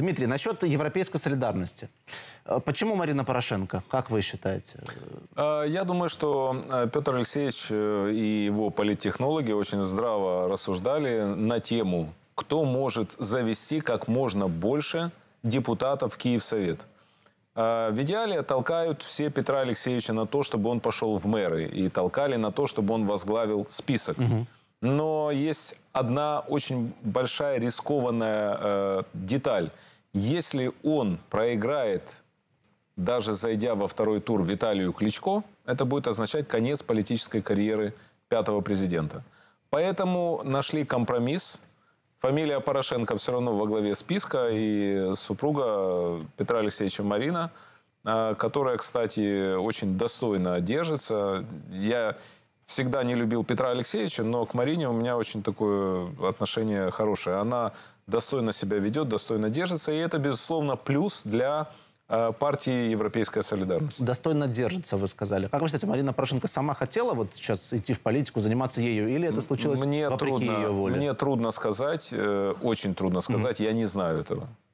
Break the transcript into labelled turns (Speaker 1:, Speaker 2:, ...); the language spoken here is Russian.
Speaker 1: Дмитрий, насчет европейской солидарности. Э, почему Марина Порошенко? Как вы считаете?
Speaker 2: Э, я думаю, что э, Петр Алексеевич и его политтехнологи очень здраво рассуждали на тему, кто может завести как можно больше депутатов в Киевсовет. В идеале толкают все Петра Алексеевича на то, чтобы он пошел в мэры, и толкали на то, чтобы он возглавил список. Угу. Но есть одна очень большая рискованная э, деталь. Если он проиграет, даже зайдя во второй тур Виталию Кличко, это будет означать конец политической карьеры пятого президента. Поэтому нашли компромисс. Фамилия Порошенко все равно во главе списка и супруга Петра Алексеевича Марина, э, которая, кстати, очень достойно держится. Я всегда не любил Петра Алексеевича, но к Марине у меня очень такое отношение хорошее. Она достойно себя ведет, достойно держится, и
Speaker 1: это, безусловно, плюс для э, партии «Европейская солидарность». Достойно держится, вы сказали. Как вы считаете, Марина Порошенко сама хотела вот сейчас идти в политику, заниматься ею, или это случилось мне вопреки трудно, ее воле?
Speaker 2: Мне трудно сказать, э, очень трудно сказать, mm-hmm. я не знаю этого.